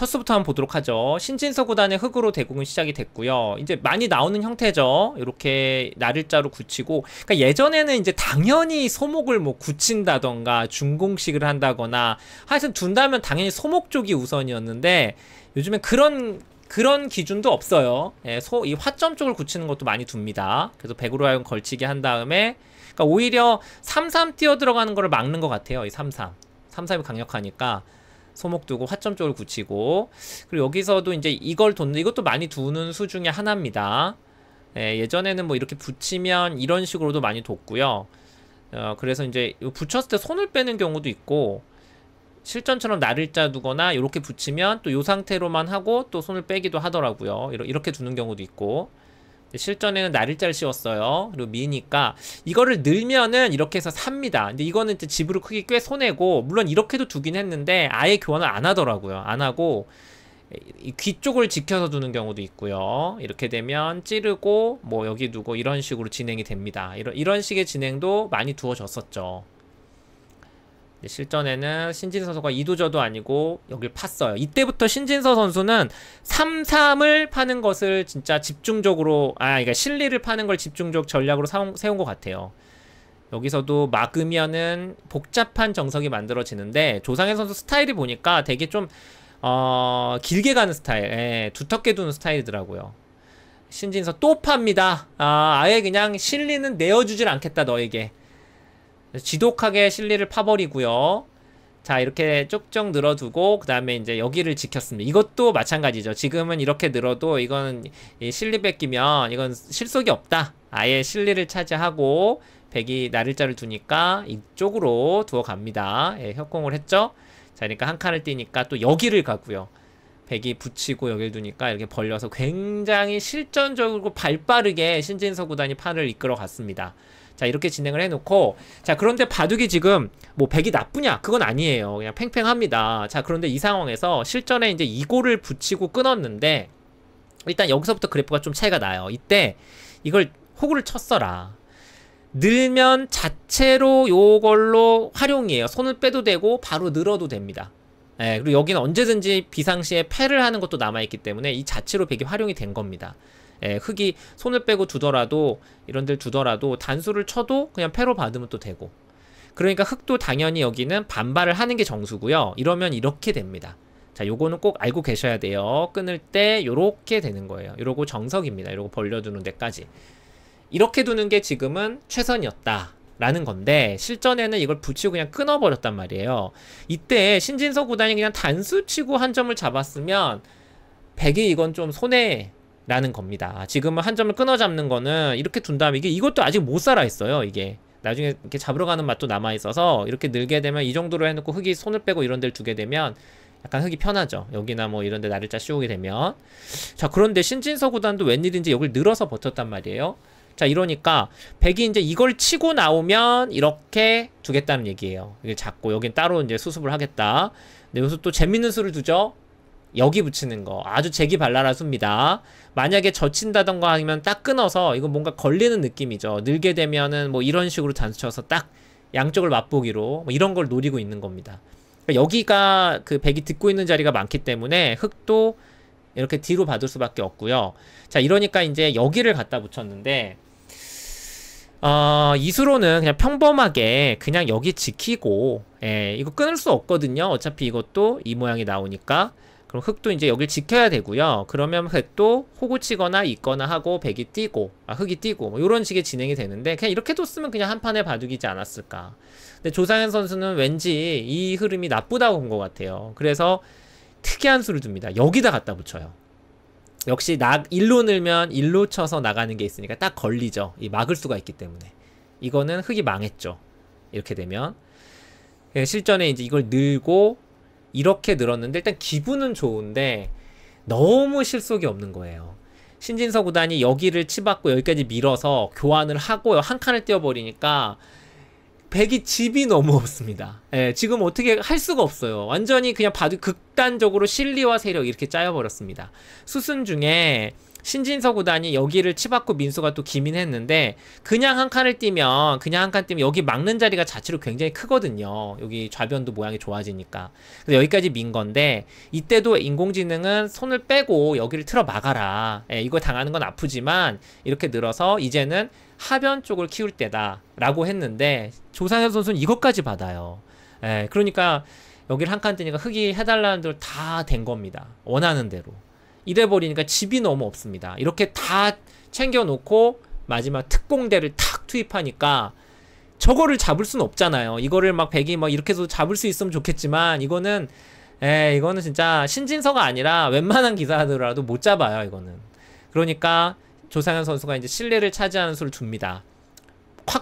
첫수부터 한 번 보도록 하죠. 신진서 구단의 흙으로 대국은 시작이 됐고요. 이제 많이 나오는 형태죠. 이렇게 나를자로 굳히고 그러니까 예전에는 이제 당연히 소목을 뭐 굳힌다던가 중공식을 한다거나 하여튼 둔다면 당연히 소목 쪽이 우선이었는데 요즘에 그런 그런 기준도 없어요. 예, 소, 이 화점 쪽을 굳히는 것도 많이 둡니다. 그래서 100으로 하여금 걸치게 한 다음에 그러니까 오히려 33 뛰어 들어가는 거를 막는 것 같아요. 이 33. 33이 강력하니까 소목 두고 화점 쪽을 굳히고 그리고 여기서도 이제 이걸 돈 이것도 많이 두는 수 중에 하나입니다. 예, 전에는뭐 이렇게 붙이면 이런 식으로도 많이 뒀고요. 어, 그래서 이제 붙였을 때 손을 빼는 경우도 있고 실전처럼 날을짜 두거나 이렇게 붙이면 또 이 상태로만 하고 또 손을 빼기도 하더라고요. 이렇게 두는 경우도 있고 실전에는 날일자를 씌웠어요. 그리고 미니까 이거를 늘면은 이렇게 해서 삽니다. 근데 이거는 이제 집으로 크기 꽤 손해고 물론 이렇게도 두긴 했는데 아예 교환을 안 하더라고요. 안 하고 귀 쪽을 지켜서 두는 경우도 있고요. 이렇게 되면 찌르고 뭐 여기 두고 이런 식으로 진행이 됩니다. 이런 이런 식의 진행도 많이 두어졌었죠. 실전에는 신진 선수가 이도저도 아니고 여길 팠어요. 이때부터 신진서 선수는 3, 3을 파는 것을 진짜 집중적으로 아 그러니까 실리를 파는 걸 집중적 전략으로 세운 것 같아요. 여기서도 막으면은 복잡한 정석이 만들어지는데 조상현 선수 스타일이 보니까 되게 좀 어, 길게 가는 스타일, 예, 두텁게 두는 스타일이더라고요. 신진서 또 팝니다. 아, 아예 그냥 실리는 내어주질 않겠다 너에게. 지독하게 실리를 파버리고요. 자 이렇게 쪽쪽 늘어두고 그 다음에 이제 여기를 지켰습니다. 이것도 마찬가지죠. 지금은 이렇게 늘어도 이건 실리 뺏기면 이건 실속이 없다. 아예 실리를 차지하고 백이 날를자를 두니까 이쪽으로 두어 갑니다. 예, 협공을 했죠. 자 그러니까 한 칸을 띄니까또 여기를 가고요. 백이 붙이고 여길 두니까 이렇게 벌려서 굉장히 실전적으로 발빠르게 신진서 구단이 판을 이끌어 갔습니다. 자 이렇게 진행을 해놓고 자 그런데 바둑이 지금 뭐백이 나쁘냐 그건 아니에요 그냥 팽팽합니다 자 그런데 이 상황에서 실전에 이제 이골을 붙이고 끊었는데 일단 여기서부터 그래프가 좀 차이가 나요 이때 이걸 호구를 쳤어라 늘면 자체로 요걸로 활용이에요 손을 빼도 되고 바로 늘어도 됩니다 예, 그리고 여기는 언제든지 비상시에 패를 하는 것도 남아있기 때문에 이 자체로 백이 활용이 된 겁니다 예, 흙이 손을 빼고 두더라도 이런 데를 두더라도 단수를 쳐도 그냥 패로 받으면 또 되고 그러니까 흙도 당연히 여기는 반발을 하는 게 정수고요 이러면 이렇게 됩니다 자 요거는 꼭 알고 계셔야 돼요 끊을 때 요렇게 되는 거예요 요러고 정석입니다 요러고 벌려두는 데까지 이렇게 두는 게 지금은 최선이었다 라는 건데 실전에는 이걸 붙이고 그냥 끊어버렸단 말이에요 이때 신진서 구단이 그냥 단수 치고 한 점을 잡았으면 백이 이건 좀 손해 라는 겁니다. 지금은 한 점을 끊어잡는 거는 이렇게 둔 다음에 이게 이것도 아직 못 살아있어요. 이게 나중에 이렇게 잡으러 가는 맛도 남아있어서 이렇게 늘게 되면 이 정도로 해놓고 흙이 손을 빼고 이런 데를 두게 되면 약간 흙이 편하죠. 여기나 뭐 이런 데 나를 짜 씌우게 되면 자 그런데 신진서 구단도 웬일인지 여기를 늘어서 버텼단 말이에요. 자 이러니까 백이 이제 이걸 치고 나오면 이렇게 두겠다는 얘기예요 이게 작고 여긴 따로 이제 수습을 하겠다 근데 여기서 또 재밌는 수를 두죠 여기 붙이는 거 아주 재기발랄하수입니다 만약에 젖힌다던가 아니면 딱 끊어서 이거 뭔가 걸리는 느낌이죠 늘게 되면은 뭐 이런 식으로 단수 쳐서 딱 양쪽을 맛보기로 뭐 이런 걸 노리고 있는 겁니다 그러니까 여기가 그 백이 듣고 있는 자리가 많기 때문에 흙도 이렇게 뒤로 받을 수밖에 없고요 자 이러니까 이제 여기를 갖다 붙였는데 어, 이수로는 그냥 평범하게 그냥 여기 지키고 예, 이거 끊을 수 없거든요 어차피 이것도 이 모양이 나오니까 그럼 흙도 이제 여길 지켜야 되고요. 그러면 흙도 호구 치거나 있거나 하고 백이 뛰고 아 흑이 뛰고 뭐 이런 식의 진행이 되는데 그냥 이렇게 뒀으면 그냥 한 판에 바둑이지 않았을까. 근데 조상현 선수는 왠지 이 흐름이 나쁘다고 본 것 같아요. 그래서 특이한 수를 둡니다. 여기다 갖다 붙여요. 역시 나 일로 늘면 일로 쳐서 나가는 게 있으니까 딱 걸리죠. 이 막을 수가 있기 때문에 이거는 흙이 망했죠. 이렇게 되면 예, 실전에 이제 이걸 늘고 이렇게 늘었는데 일단 기분은 좋은데 너무 실속이 없는 거예요. 신진서 구단이 여기를 치받고 여기까지 밀어서 교환을 하고 한 칸을 띄워버리니까 백이 집이 너무 없습니다. 예, 지금 어떻게 할 수가 없어요. 완전히 그냥 바둑 극단적으로 실리와 세력 이렇게 짜여버렸습니다. 수순 중에 신진서 구단이 여기를 치받고 민수가 또 기민했는데 그냥 한 칸을 뛰면 그냥 한 칸 뛰면 여기 막는 자리가 자체로 굉장히 크거든요. 여기 좌변도 모양이 좋아지니까. 그래서 여기까지 민 건데 이때도 인공지능은 손을 빼고 여기를 틀어 막아라. 예, 이거 당하는 건 아프지만 이렇게 늘어서 이제는 하변 쪽을 키울 때다라고 했는데 조상현 선수는 이것까지 받아요. 예, 그러니까 여기를 한칸 뛰니까 흙이 해달라는 대로 다 된 겁니다. 원하는 대로. 이래버리니까 집이 너무 없습니다. 이렇게 다 챙겨놓고 마지막 특공대를 탁 투입하니까 저거를 잡을 수는 없잖아요. 이거를 막 백이 막 뭐 이렇게 해서 잡을 수 있으면 좋겠지만 이거는 에 이거는 진짜 신진서가 아니라 웬만한 기사들라도 못 잡아요. 이거는 그러니까 조상현 선수가 이제 실내를 차지하는 수를 둡니다확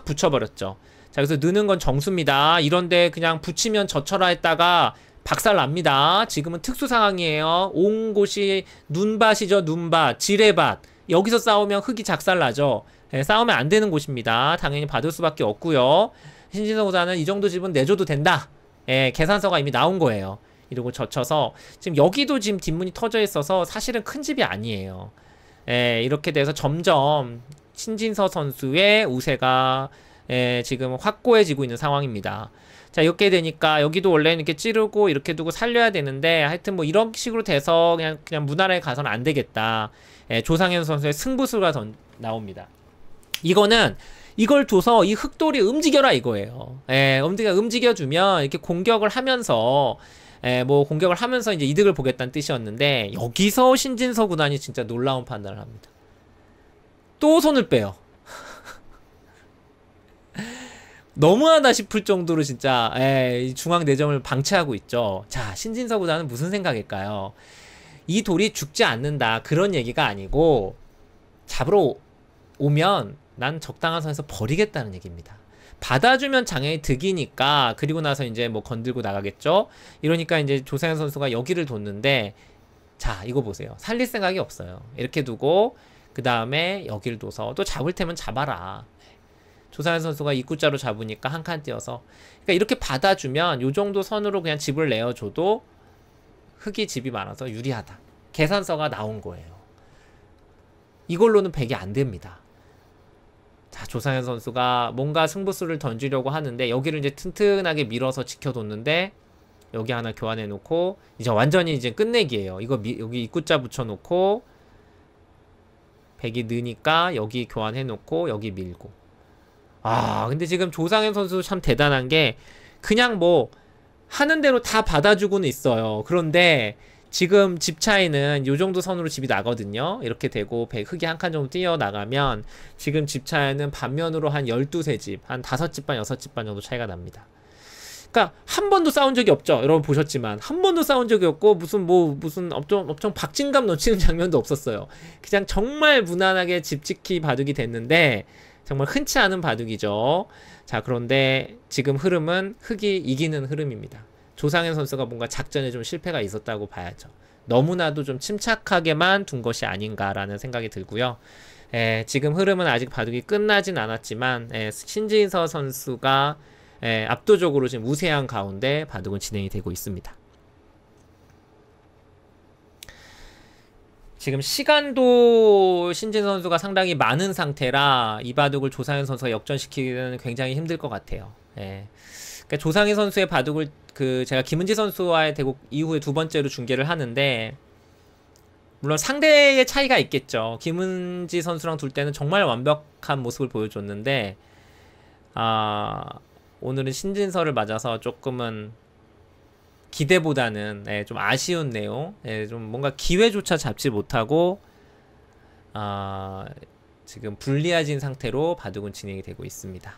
붙여버렸죠. 자 그래서 느는 건 정수입니다. 이런데 그냥 붙이면 저혀라 했다가 박살납니다. 지금은 특수 상황이에요. 온 곳이 눈밭이죠. 눈밭, 지뢰밭. 여기서 싸우면 흙이 작살나죠. 네, 싸우면 안 되는 곳입니다. 당연히 받을 수밖에 없고요. 신진성보다는 이 정도 집은 내줘도 된다. 예, 계산서가 이미 나온 거예요. 이러고 젖혀서 지금 여기도 지금 뒷문이 터져 있어서 사실은 큰 집이 아니에요. 예, 이렇게 돼서 점점 신진서 선수의 우세가 예, 지금 확고해지고 있는 상황입니다. 자 이렇게 되니까 여기도 원래는 이렇게 찌르고 이렇게 두고 살려야 되는데 하여튼 뭐 이런 식으로 돼서 그냥 그냥 무난하 가서는 안 되겠다. 예, 조상현 선수의 승부수가 던, 나옵니다. 이거는 이걸 줘서 이 흑돌이 움직여라 이거예요. 예, 움직여 움직여주면 이렇게 공격을 하면서 예, 뭐 공격을 하면서 이제 이득을 보겠다는 뜻이었는데 여기서 신진서 구단이 진짜 놀라운 판단을 합니다. 또 손을 빼요. 너무하다 싶을 정도로 진짜 에이, 예, 중앙 내정을 방치하고 있죠. 자 신진서 구단는 무슨 생각일까요? 이 돌이 죽지 않는다 그런 얘기가 아니고 잡으러 오면 난 적당한 선에서 버리겠다는 얘기입니다. 받아주면 장애의 득이니까 그리고 나서 이제 뭐 건들고 나가겠죠. 이러니까 이제 조상현 선수가 여기를 뒀는데 자 이거 보세요. 살릴 생각이 없어요. 이렇게 두고 그 다음에 여기를 둬서 또 잡을 테면 잡아라. 조상현 선수가 입구자로 잡으니까 한 칸 띄어서 그러니까 이렇게 받아주면 요 정도 선으로 그냥 집을 내어줘도 흙이 집이 많아서 유리하다. 계산서가 나온 거예요. 이걸로는 100이 안 됩니다. 자, 조상현 선수가 뭔가 승부수를 던지려고 하는데 여기를 이제 튼튼하게 밀어서 지켜뒀는데 여기 하나 교환해 놓고 이제 완전히 이제 끝내기예요. 이거 미, 여기 입구자 붙여 놓고 백이 느니까 여기 교환해 놓고 여기 밀고 아 근데 지금 조상현 선수 참 대단한 게 그냥 뭐 하는 대로 다 받아주고는 있어요 그런데 지금 집 차이는 요 정도 선으로 집이 나거든요 이렇게 되고 흑이 한 칸 정도 뛰어나가면 지금 집 차이는 반면으로 한 12세집 한 5집 반 6집 반 정도 차이가 납니다 그러니까 한 번도 싸운 적이 없죠. 여러분 보셨지만 한 번도 싸운 적이 없고 무슨 뭐 무슨 엄청 엄청 박진감 넘치는 장면도 없었어요. 그냥 정말 무난하게 집지키 바둑이 됐는데 정말 흔치 않은 바둑이죠. 자, 그런데 지금 흐름은 흑이 이기는 흐름입니다. 조상현 선수가 뭔가 작전에 좀 실패가 있었다고 봐야죠. 너무나도 좀 침착하게만 둔 것이 아닌가라는 생각이 들고요. 에, 예, 지금 흐름은 아직 바둑이 끝나진 않았지만 에, 예, 신진서 선수가 에, 예, 압도적으로 지금 우세한 가운데 바둑은 진행이 되고 있습니다. 지금 시간도 신진 선수가 상당히 많은 상태라 이바둑을 조상현 선수가 역전시키기는 굉장히 힘들 것 같아요. 예. 그러니까 조상현 선수의 바둑을 그 제가 김은지 선수와의 대국 이후에 두 번째로 중계를 하는데 물론 상대의 차이가 있겠죠. 김은지 선수랑 둘 때는 정말 완벽한 모습을 보여줬는데 아 오늘은 신진서를 맞아서 조금은 기대보다는 예, 좀 아쉬운 내용, 예, 좀 뭔가 기회조차 잡지 못하고 어, 지금 불리해진 상태로 바둑은 진행이 되고 있습니다.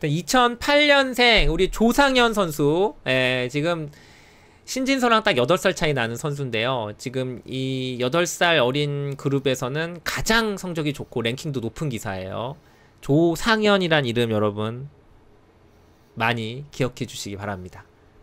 2008년생 우리 조상현 선수 예, 지금 신진서랑 딱 8살 차이 나는 선수인데요. 지금 이 8살 어린 그룹에서는 가장 성적이 좋고 랭킹도 높은 기사예요. 조상현이란 이름 여러분 많이 기억해 주시기 바랍니다.